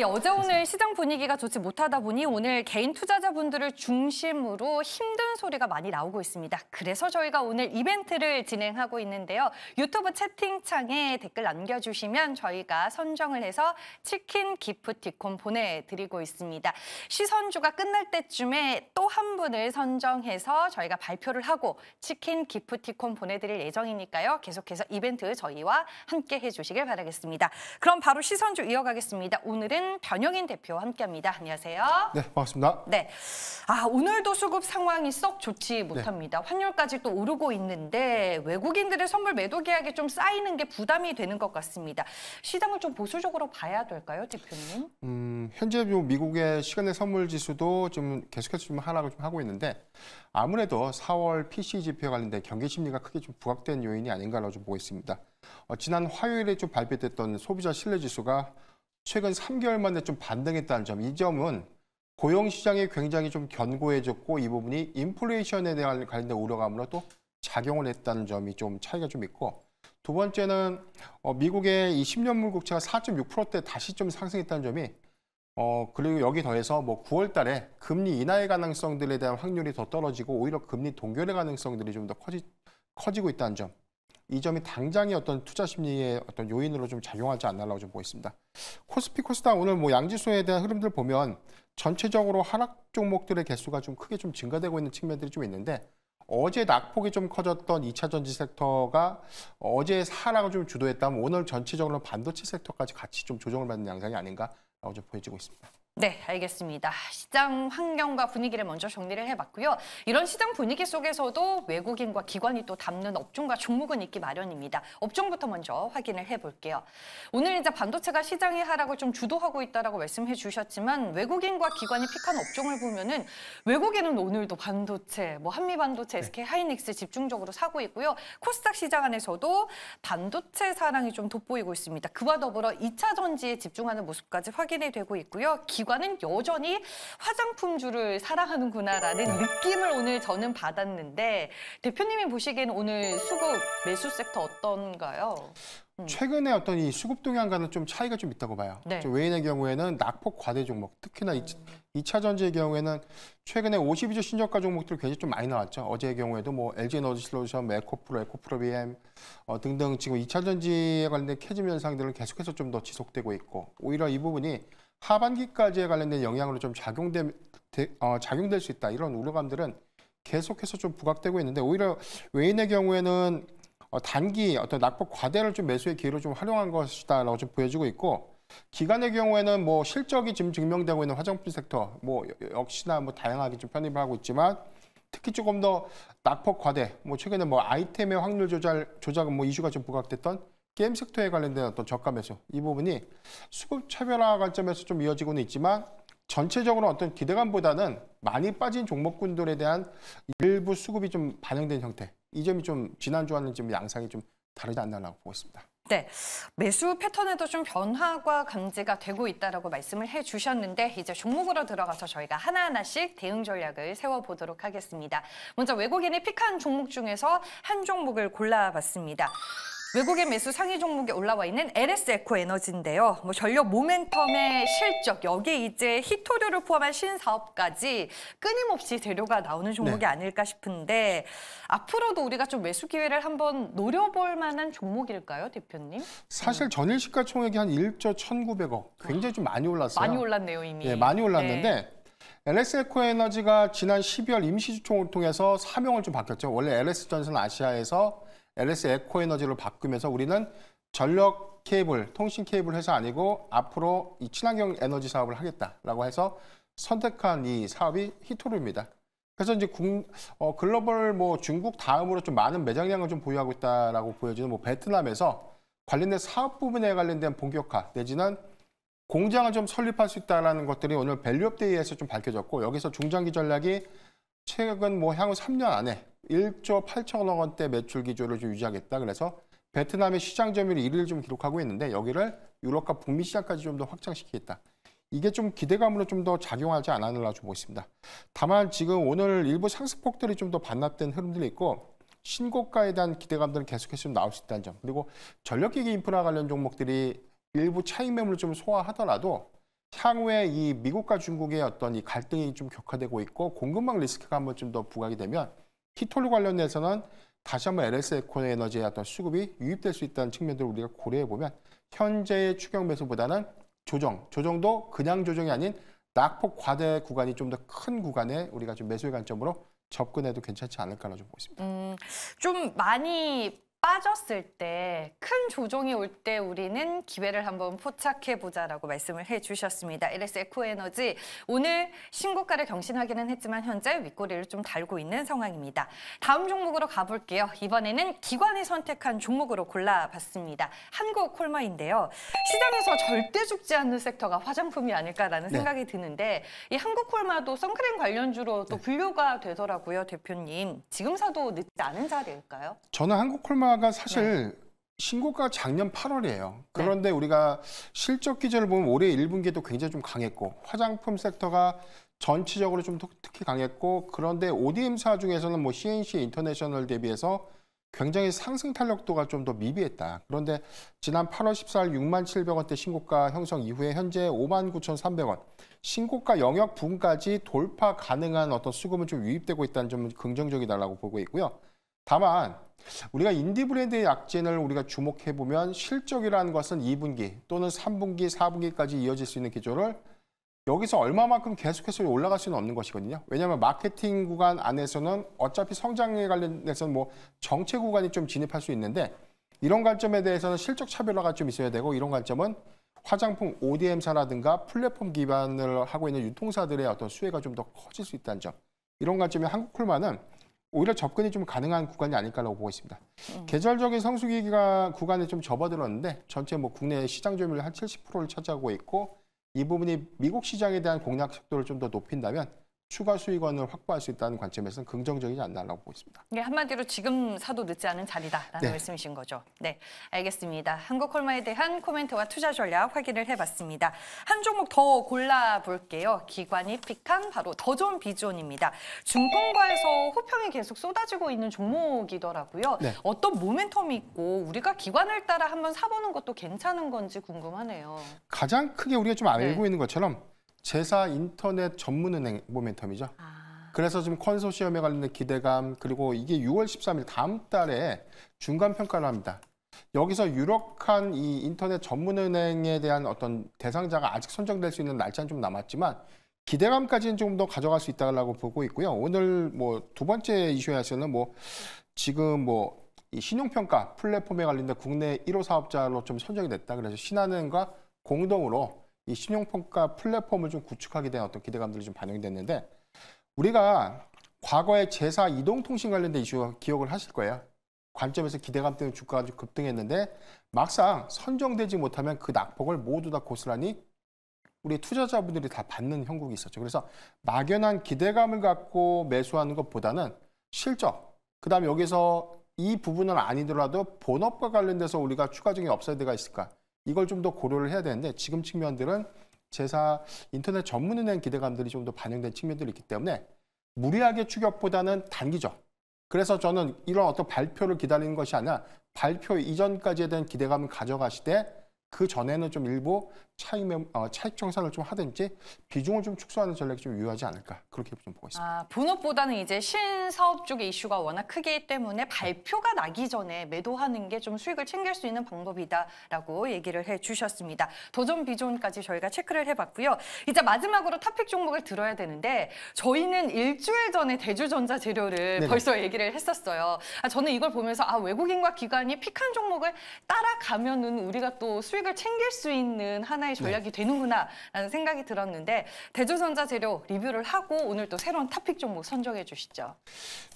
예, 어제 오늘 시장 분위기가 좋지 못하다 보니 오늘 개인 투자자분들을 중심으로 힘든 소리가 많이 나오고 있습니다. 그래서 저희가 오늘 이벤트를 진행하고 있는데요. 유튜브 채팅창에 댓글 남겨주시면 저희가 선정을 해서 치킨 기프티콘 보내드리고 있습니다. 시선주가 끝날 때쯤에 또 한 분을 선정해서 저희가 발표를 하고 치킨 기프티콘 보내드릴 예정이니까요. 계속해서 이벤트 저희와 함께 해주시길 바라겠습니다. 그럼 바로 시선주 이어가겠습니다. 오늘은 변영인 대표와 함께합니다. 안녕하세요. 네, 반갑습니다. 네, 아 오늘도 수급 상황이 썩 좋지 네. 못합니다. 네. 환율까지 또 오르고 있는데 외국인들의 선물 매도 계약이 좀 쌓이는 게 부담이 되는 것 같습니다. 시장을 좀 보수적으로 봐야 될까요, 대표님? 음, 현재 뭐 미국의 시간의 선물 지수도 좀 계속해서 좀 하락을 좀 하고 있는데 아무래도 4월 PC 지표 관련된 경기 심리가 크게 좀 부각된 요인이 아닌가라고 좀 보고 있습니다. 어, 지난 화요일에 좀 발표됐던 소비자 신뢰 지수가 최근 3개월 만에 좀 반등했다는 점, 이 점은 고용 시장이 굉장히 좀 견고해졌고 이 부분이 인플레이션에 대한 관련된 우려감으로 또 작용을 했다는 점이 좀 차이가 좀 있고 두 번째는 어, 미국의 이 10년물 국채가 4.6%대 다시 좀 상승했다는 점이 어 그리고 여기 더해서 뭐 9월 달에 금리 인하의 가능성들에 대한 확률이 더 떨어지고 오히려 금리 동결의 가능성들이 좀 더 커지, 커지고 있다는 점이 점이 당장의 어떤 투자 심리의 어떤 요인으로 좀 작용하지 않나라고 좀 보고 있습니다. 코스피 코스닥 오늘 뭐 양지수에 대한 흐름들 보면 전체적으로 하락 종목들의 개수가 좀 크게 좀 증가되고 있는 측면들이 좀 있는데 어제 낙폭이 좀 커졌던 2차 전지 섹터가 어제 하락을 좀 주도했다면 오늘 전체적으로 반도체 섹터까지 같이 좀 조정을 받는 양상이 아닌가라고 좀 보여지고 있습니다. 네, 알겠습니다. 시장 환경과 분위기를 먼저 정리를 해봤고요. 이런 시장 분위기 속에서도 외국인과 기관이 또 담는 업종과 종목은 있기 마련입니다. 업종부터 먼저 확인을 해볼게요. 오늘 이제 반도체가 시장의 하락을 좀 주도하고 있다라고 말씀해 주셨지만 외국인과 기관이 픽한 업종을 보면은 외국인은 오늘도 반도체, 뭐 한미 반도체, SK 네. 하이닉스 집중적으로 사고 있고요. 코스닥 시장 안에서도 반도체 사랑이 좀 돋보이고 있습니다. 그와 더불어 이차 전지에 집중하는 모습까지 확인이 되고 있고요. 주가는 여전히 화장품주를 사랑하는구나라는 느낌을 오늘 저는 받았는데 대표님이 보시기에는 오늘 수급 매수 섹터 어떤가요? 음. 최근에 어떤 이 수급 동향과는 좀 차이가 좀 있다고 봐요. 네. 외인의 경우에는 낙폭 과대 종목, 특히나 음. 2차 전지의 경우에는 최근에 52주 신저가 종목들 굉장히 좀 많이 나왔죠. 어제의 경우에도 뭐 LG 에너지 솔루션, 뭐 에코프로, 에코프로 BM 어, 등등 지금 2차 전지에 관련된 캐즘 현상들은 계속해서 좀 더 지속되고 있고 오히려 이 부분이 하반기까지에 관련된 영향으로 좀 작용되, 어, 작용될 수 있다 이런 우려감들은 계속해서 좀 부각되고 있는데 오히려 외인의 경우에는 어, 단기 어떤 낙폭 과대를 좀 매수의 기회로 좀 활용한 것이다라고 좀 보여지고 있고 기간의 경우에는 뭐 실적이 지금 증명되고 있는 화장품 섹터 뭐 역시나 뭐 다양하게 좀 편입을 하고 있지만 특히 조금 더 낙폭 과대 뭐 최근에 뭐 아이템의 확률 조작 조작은 뭐 이슈가 좀 부각됐던 게임 섹터에 관련된 어떤 저가 매수 이 부분이 수급 차별화 관점에서 좀 이어지고는 있지만 전체적으로 어떤 기대감보다는 많이 빠진 종목군들에 대한 일부 수급이 좀 반영된 형태 이 점이 좀 지난주와는 좀 양상이 좀 다르지 않나라고 보고 있습니다. 네, 매수 패턴에도 좀 변화가 감지가 되고 있다라고 말씀을 해주셨는데 이제 종목으로 들어가서 저희가 하나하나씩 대응 전략을 세워보도록 하겠습니다. 먼저 외국인의 픽한 종목 중에서 한 종목을 골라봤습니다. 외국의 매수 상위 종목에 올라와 있는 LS 에코 에너지인데요. 뭐 전력 모멘텀의 실적, 여기에 이제 히토류를 포함한 신사업까지 끊임없이 재료가 나오는 종목이 네. 아닐까 싶은데 앞으로도 우리가 좀 매수 기회를 한번 노려볼 만한 종목일까요, 대표님? 사실 음. 전일 시가총액이 한 1조 1,900억. 굉장히 좀 많이 올랐어요. 많이 올랐네요, 이미. 예, 많이 올랐는데 네. LS에코에너지가 지난 12월 임시주총을 통해서 사명을 좀 바뀌었죠. 원래 LS전선 아시아에서 LS 에코에너지로 바꾸면서 우리는 전력 케이블, 통신 케이블 회사 아니고 앞으로 이 친환경 에너지 사업을 하겠다라고 해서 선택한 이 사업이 히토르입니다. 그래서 이제 국, 어, 글로벌 뭐 중국 다음으로 좀 많은 매장량을 좀 보유하고 있다라고 보여지는 뭐 베트남에서 관련된 사업 부분에 관련된 본격화 내지는 공장을 좀 설립할 수 있다라는 것들이 오늘 밸류업데이에서 좀 밝혀졌고 여기서 중장기 전략이 최근 뭐 향후 3년 안에 1조 8천억 원대 매출 기조를 좀 유지하겠다. 그래서 베트남의 시장 점유율 1위를 좀 기록하고 있는데 여기를 유럽과 북미 시장까지 좀 더 확장시키겠다. 이게 좀 기대감으로 좀 더 작용하지 않았나 좀 보겠습니다. 다만 지금 오늘 일부 상승폭들이 좀 더 반납된 흐름들이 있고 신고가에 대한 기대감들은 계속해서 나올 수 있다는 점. 그리고 전력기기 인프라 관련 종목들이 일부 차익 매물을 좀 소화하더라도 향후에 이 미국과 중국의 어떤 이 갈등이 좀 격화되고 있고 공급망 리스크가 한번 좀 더 부각이 되면 히톨로 관련해서는 다시 한번 LS 에코 의 에너지의 어떤 수급이 유입될 수 있다는 측면들을 우리가 고려해 보면 현재의 추경 매수보다는 조정, 조정도 그냥 조정이 아닌 낙폭 과대 구간이 좀 더 큰 구간에 우리가 좀 매수의 관점으로 접근해도 괜찮지 않을까라고 좀 보고 있습니다. 음, 좀 많이 빠졌을 때 큰 조정이 올 때 우리는 기회를 한번 포착해보자라고 말씀을 해주셨습니다. LS 에코에너지 오늘 신고가를 경신하기는 했지만 현재 윗꼬리를 좀 달고 있는 상황입니다. 다음 종목으로 가볼게요. 이번에는 기관이 선택한 종목으로 골라봤습니다. 한국콜마인데요. 시장에서 절대 죽지 않는 섹터가 화장품이 아닐까라는 네. 생각이 드는데 이 한국콜마도 선크림 관련주로 또 네. 분류가 되더라고요. 대표님 지금 사도 늦지 않은 자리일까요? 저는 한국콜마 신고가가 사실 네. 신고가 작년 8월이에요. 그런데 네. 우리가 실적 기준을 보면 올해 1분기에도 굉장히 좀 강했고 화장품 섹터가 전체적으로 좀 특히 강했고 그런데 ODM사 중에서는 뭐 CNC 인터내셔널 대비해서 굉장히 상승 탄력도가 좀 더 미비했다. 그런데 지난 8월 14일 6만 700원대 신고가 형성 이후에 현재 5만 9,300원 신고가 영역 분까지 돌파 가능한 어떤 수급은 좀 유입되고 있다는 점은 긍정적이다라고 보고 있고요. 다만 우리가 인디 브랜드의 약진을 우리가 주목해 보면 실적이라는 것은 2분기 또는 3분기, 4분기까지 이어질 수 있는 기조를 여기서 얼마만큼 계속해서 올라갈 수는 없는 것이거든요. 왜냐하면 마케팅 구간 안에서는 어차피 성장에 관련해서는 뭐 정체 구간이 좀 진입할 수 있는데 이런 관점에 대해서는 실적 차별화가 좀 있어야 되고 이런 관점은 화장품 ODM사라든가 플랫폼 기반을 하고 있는 유통사들의 어떤 수혜가 좀 더 커질 수 있다는 점. 이런 관점에 한국콜마는 오히려 접근이 좀 가능한 구간이 아닐까라고 보고 있습니다. 음. 계절적인 성수기가 구간에 좀 접어들었는데 전체 뭐 국내 시장 점유율 한 70%를 차지하고 있고 이 부분이 미국 시장에 대한 공략 속도를 좀 더 높인다면 추가 수익원을 확보할 수 있다는 관점에서는 긍정적이지 않나라고 보고 있습니다. 네, 한마디로 지금 사도 늦지 않은 자리다라는 네. 말씀이신 거죠. 네, 알겠습니다. 한국콜마에 대한 코멘트와 투자 전략 확인을 해봤습니다. 한 종목 더 골라볼게요. 기관이 픽한 바로 더 좋은 비존입니다. 중권과에서 호평이 계속 쏟아지고 있는 종목이더라고요. 네. 어떤 모멘텀이 있고 우리가 기관을 따라 한번 사보는 것도 괜찮은 건지 궁금하네요. 가장 크게 우리가 좀 알고 네. 있는 것처럼 제사 인터넷 전문은행 모멘텀이죠. 아. 그래서 지금 컨소시엄에 관련된 기대감 그리고 이게 6월 13일 다음 달에 중간 평가를 합니다. 여기서 유력한 이 인터넷 전문은행에 대한 어떤 대상자가 아직 선정될 수 있는 날짜는 좀 남았지만 기대감까지는 좀 더 가져갈 수있다고 보고 있고요. 오늘 뭐 두 번째 이슈에서는 뭐 지금 뭐 신용평가 플랫폼에 관련된 국내 1호 사업자로 좀 선정이 됐다. 그래서 신한은행과 공동으로 이 신용평가 플랫폼을 좀 구축하게 된 어떤 기대감들이 좀 반영됐는데 우리가 과거에 제사 이동통신 관련된 이슈 기억을 하실 거예요. 관점에서 기대감 때문에 주가가 아 급등했는데 막상 선정되지 못하면 그 낙폭을 모두 다 고스란히 우리 투자자분들이 다 받는 형국이 있었죠. 그래서 막연한 기대감을 갖고 매수하는 것보다는 실적, 그 다음에 여기서 이 부분은 아니더라도 본업과 관련돼서 우리가 추가적인 업사이드가 있을까? 이걸 좀 더 고려를 해야 되는데 지금 측면들은 제사 인터넷 전문은행 기대감들이 좀 더 반영된 측면들이 있기 때문에 무리하게 추격보다는 단기죠 그래서 저는 이런 어떤 발표를 기다리는 것이 아니라 발표 이전까지에 대한 기대감을 가져가시되 그 전에는 좀 일부 차익, 어, 차익 정산을 좀 하든지 비중을 좀 축소하는 전략이 좀 유효하지 않을까 그렇게 좀 보고 있습니다. 아, 본업보다는 이제 신사업 쪽의 이슈가 워낙 크기 때문에 발표가 나기 전에 매도하는 게 좀 수익을 챙길 수 있는 방법이다라고 얘기를 해주셨습니다. 도전 비존까지 저희가 체크를 해봤고요. 이제 마지막으로 탑픽 종목을 들어야 되는데 저희는 일주일 전에 대주전자 재료를 네네. 벌써 얘기를 했었어요. 아, 저는 이걸 보면서 아 외국인과 기관이 픽한 종목을 따라가면은 우리가 또 수익 수익을 챙길 수 있는 하나의 네. 전략이 되는구나라는 생각이 들었는데 대주전자 재료 리뷰를 하고 오늘 또 새로운 탑픽 종목 선정해 주시죠.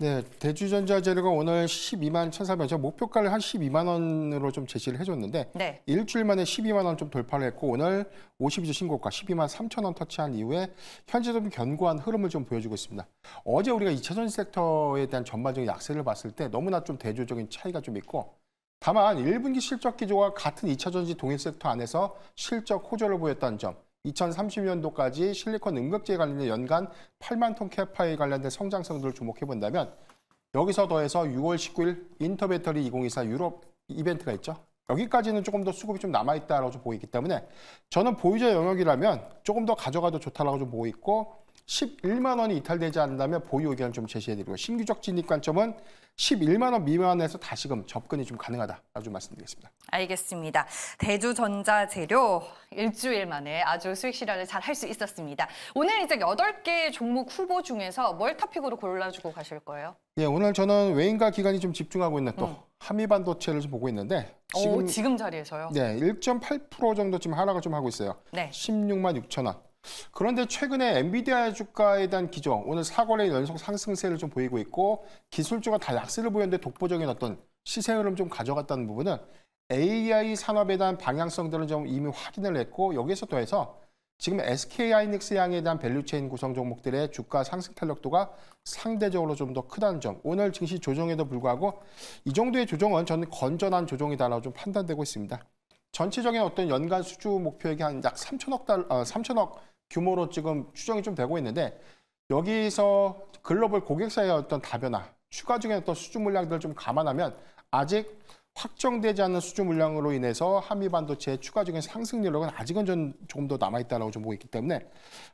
네, 대주전자 재료가 오늘 12만 1,400원, 목표가를 한 12만 원으로 좀 제시를 해줬는데 네. 일주일 만에 12만 원좀 돌파를 했고 오늘 52주 신고가 12만 3천 원 터치한 이후에 현재 좀 견고한 흐름을 좀 보여주고 있습니다. 어제 우리가 이차전 섹터에 대한 전반적인 약세를 봤을 때 너무나 좀 대조적인 차이가 좀 있고 다만 1분기 실적 기조와 같은 2차 전지 동일 섹터 안에서 실적 호조를 보였다는 점, 2030년도까지 실리콘 음극재 관련된 연간 8만 톤 캐파에 관련된 성장성들을 주목해 본다면 여기서 더해서 6월 19일 인터배터리 2024 유럽 이벤트가 있죠. 여기까지는 조금 더 수급이 좀남아있다고좀 보이기 때문에 저는 보유자 영역이라면 조금 더 가져가도 좋다라고 좀 보고 있고 11만 원이 이탈되지 않는다면 보유 의견을 좀 제시해드리고 신규적 진입 관점은 11만 원 미만에서 다시금 접근이 좀 가능하다라고 좀 말씀드리겠습니다. 알겠습니다. 대주전자재료 일주일 만에 아주 수익 실현을 잘 할 수 있었습니다. 오늘 이제 8개 종목 후보 중에서 뭘 탑픽으로 골라주고 가실 거예요? 예, 오늘 저는 외인과 기관이 좀 집중하고 있는 또 음. 한미반도체를 좀 보고 있는데 지금, 오, 지금 자리에서요? 네, 1.8% 정도 지금 하락을 좀 하고 있어요. 네. 16만 6천 원. 그런데 최근에 엔비디아 주가에 대한 기정 오늘 사거래 연속 상승세를 좀 보이고 있고 기술주가 다 약세를 보였는데 독보적인 어떤 시세 흐름 좀 가져갔다는 부분은 AI 산업에 대한 방향성들은 좀 이미 확인을 했고 여기에서 더해서 지금 SK 하이닉스 양에 대한 밸류체인 구성 종목들의 주가 상승 탄력도가 상대적으로 좀 더 크다는 점. 오늘 증시 조정에도 불구하고 이 정도의 조정은 저는 건전한 조정이다라고 좀 판단되고 있습니다. 전체적인 어떤 연간 수주 목표액이 한 약 3천억 달, 어, 3천억 규모로 지금 추정이 좀 되고 있는데 여기서 글로벌 고객사의 어떤 다변화, 추가적인 어떤 수주 물량들을 좀 감안하면 아직 확정되지 않은 수주 물량으로 인해서 한미 반도체의 추가적인 상승 여력은 아직은 좀 조금 더 남아있다라고 좀 보고 있기 때문에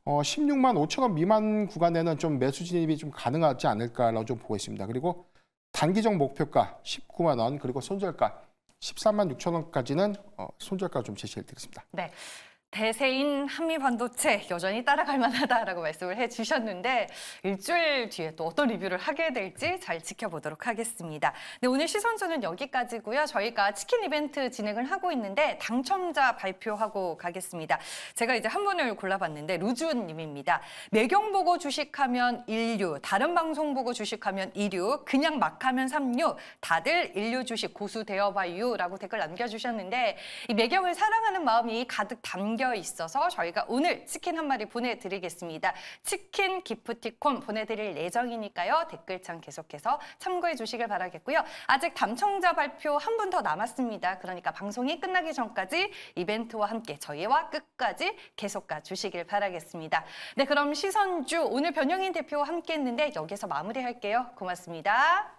어, 16만 5천 원 미만 구간에는 좀 매수 진입이 좀 가능하지 않을까라고 좀 보고 있습니다. 그리고 단기적 목표가 19만 원 그리고 손절가 13만 6천 원까지는 어, 손절가 좀 제시해드리겠습니다. 네. 대세인 한미 반도체 여전히 따라갈 만하다라고 말씀을 해주셨는데 일주일 뒤에 또 어떤 리뷰를 하게 될지 잘 지켜보도록 하겠습니다. 네, 오늘 시선전는 여기까지고요. 저희가 치킨 이벤트 진행을 하고 있는데 당첨자 발표하고 가겠습니다. 제가 이제 한 분을 골라봤는데 루즈님입니다. 매경 보고 주식하면 인류, 다른 방송 보고 주식하면 이류, 그냥 막하면 삼류, 다들 인류 주식 고수 되어봐요라고 댓글 남겨주셨는데 이 매경을 사랑하는 마음이 가득 담겨 담겨 있어서 저희가 오늘 치킨 한 마리 보내드리겠습니다. 치킨 기프티콘 보내드릴 예정이니까요. 댓글창 계속해서 참고해 주시길 바라겠고요. 아직 담청자 발표 한 분 더 남았습니다. 그러니까 방송이 끝나기 전까지 이벤트와 함께 저희와 끝까지 계속 가주시길 바라겠습니다. 네, 그럼 시선주 오늘 변영인 대표와 함께 했는데 여기서 마무리할게요. 고맙습니다.